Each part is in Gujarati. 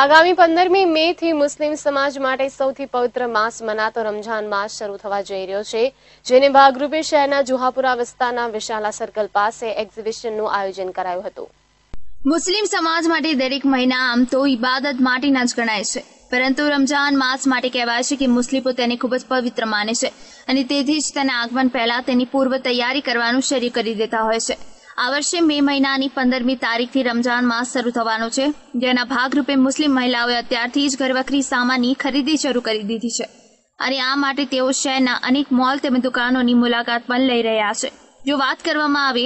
આગામી પંદરમી મે થી મુસ્લિમ સમાજ માટે સૌથી પવિત્ર માસ મનાતો રમઝાન માસ શરૂ થવા જઈ રહ્યો છે જેને ભાગરૂપે શહેરના જુહાપુરા વિસ્તારના વિશાલા સર્કલ પાસે એક્ઝિબિશનનું આયોજન કરાયું હતું મુસ્લિમ સમાજ માટે દરેક મહિના આમ તો ઇબાદત માટેના જ ગણાય છે પરંતુ રમઝાન માસ માટે કહેવાય છે કે મુસ્લિમો તેને ખૂબ જ પવિત્ર માને છે અને તેથી જ તેના આગમન પહેલા તેની પૂર્વ તૈયારી કરવાનું શરૂ કરી દેતા હોય છે આ વર્ષે મે મહિનાની પંદરમી તારીખથી રમજાન માસ શરૂ થવાનો છે જેના ભાગરૂપે મુસ્લિમ મહિલાઓએ અત્યારથી જ ઘરવખરી સામાનની ખરીદી શરૂ કરી દીધી છે અને આ માટે તેઓ શહેરના અનેક મોલ તેમજ દુકાનોની મુલાકાત પણ લઈ રહ્યા છે જો વાત કરવામાં આવે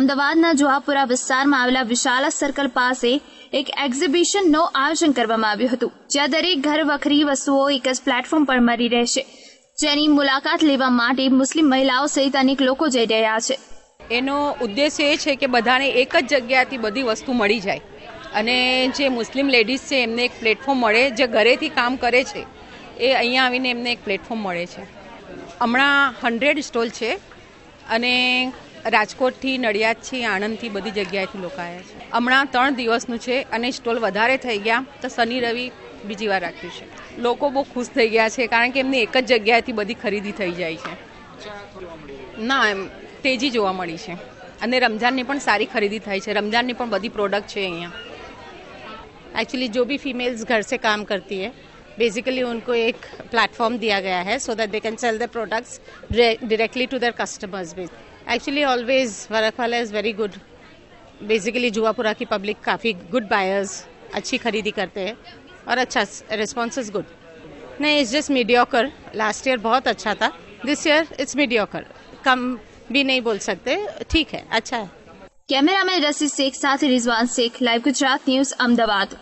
અમદાવાદના જોહાપુરા વિસ્તારમાં આવેલા વિશાલા સર્કલ પાસે એક એક્ઝિબિશનનો આયોજન કરવામાં આવ્યું હતું જ્યાં દરેક ઘર વખરી વસ્તુઓ એક જ પ્લેટફોર્મ પર મળી રહેશે જેની મુલાકાત લેવા માટે મુસ્લિમ મહિલાઓ સહિત અનેક લોકો જઈ રહ્યા છે એનો ઉદ્દેશ એ છે કે બધાને એક જ જગ્યાથી બધી વસ્તુ મળી જાય અને જે મુસ્લિમ લેડીઝ છે એમને એક પ્લેટફોર્મ મળે જે ઘરેથી કામ કરે છે એ અહીંયા આવીને એમને એક પ્લેટફોર્મ મળે છે હમણાં હંડ્રેડ સ્ટોલ છે અને રાજકોટથી નડિયાદથી આણંદથી બધી જગ્યાએથી લોકો આવ્યા છે હમણાં ત્રણ દિવસનું છે અને સ્ટોલ વધારે થઈ ગયા તો શનિ રવિ બીજી વાર રાખ્યું છે લોકો બહુ ખુશ થઈ ગયા છે કારણ કે એમની એક જ જગ્યાએથી બધી ખરીદી થઈ જાય છે ના એમ तेजी જોવા મળી છે અને રમઝાન ની પણ સારી ખરીદી થઈ છે રમઝાન ની પણ બધી પ્રોડક્ટ છે અહીંયા एक्चुअली જો ભી ફીમેલ્સ ઘર સે કામ કરતી હે બેઝિકલી ઉનકો એક પ્લેટફોર્મ દિયા ગયા હે so that they can sell the products directly to the customers with actually always વરાખવાલા is very good basically Juhapura કી પબ્લિક કાફી ગુડ બાયર્સ સારી ખરીદી કરતે હે ઓર અચ્છા રિસ્પોન્સ ઇઝ ગુડ ના is just mediocre last year બહોત અચ્છા થા This year it's mediocre come भी नहीं बोल सकते ठीक है अच्छा है कैमरा कैमरामैन रसी शेख साथ रिजवान शेख लाइव गुजरात न्यूज अहमदाबाद